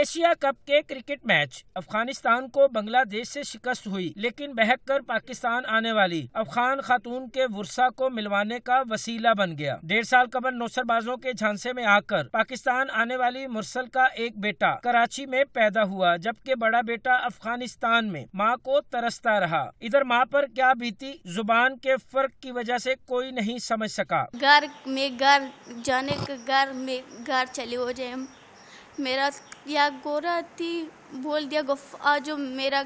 Asia cup के cricket match Afghanistan को बांग्लादेश से शिकस्त हुई लेकिन बहक कर पाकिस्तान आने वाली अफगान खातून के वर्षा को मिलवाने का वसीला बन गया डेढ़ साल कबल नौसरबाजों के झांसे में आकर पाकिस्तान आने वाली मुरसल का एक बेटा कराची में पैदा हुआ जबकि बड़ा बेटा अफगानिस्तान में माँ को तरसता रहा इधर माँ पर क्या बीती जुबान के फर्क की वजह ऐसी कोई नहीं समझ सका घर में घर जाने के घर में घर चले हो जाए मेरा या गोरा थी बोल दिया गुफ़ा जो मेरा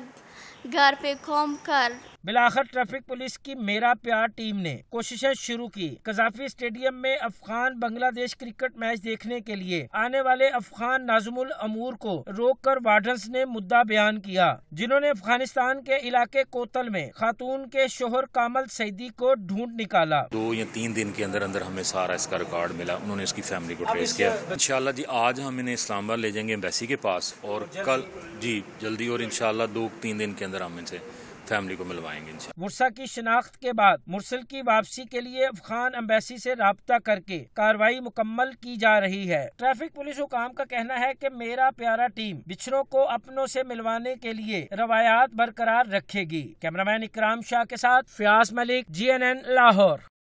घर पे घूम कर बिलाखर ट्रैफिक पुलिस की मेरा प्यार टीम ने कोशिशें शुरू की कजाफी स्टेडियम में अफगान बांग्लादेश क्रिकेट मैच देखने के लिए आने वाले अफगान नाजमुल अमूर को रोक कर वार्डन्स ने मुद्दा बयान किया जिन्होंने अफगानिस्तान के इलाके कोतल में खातून के शोहर कामल सईदी को ढूंढ निकाला दो या तीन दिन के अंदर अंदर हमें सारा इसका रिकॉर्ड मिला उन्होंने इसकी फैमिली को ट्रेस किया इनशाला जी आज हम इन्हें इस्लामाबाद ले जाएंगे एम्बेसी के पास और कल जी जल्दी और इनशाला दो तीन दिन के अंदर हम इनसे फैमिली को मिलवाएंगे मुरसा की शनाख्त के बाद मुरसल की वापसी के लिए अफगान अम्बेसी ऐसी रबता करके कार्रवाई मुकम्मल की जा रही है ट्रैफिक पुलिस हुकाम का कहना है की मेरा प्यारा टीम बिछड़ों को अपनों ऐसी मिलवाने के लिए रवायात बरकरार रखेगी कैमरामैन इकराम शाह के साथ Fayaz Malik G N N Lahore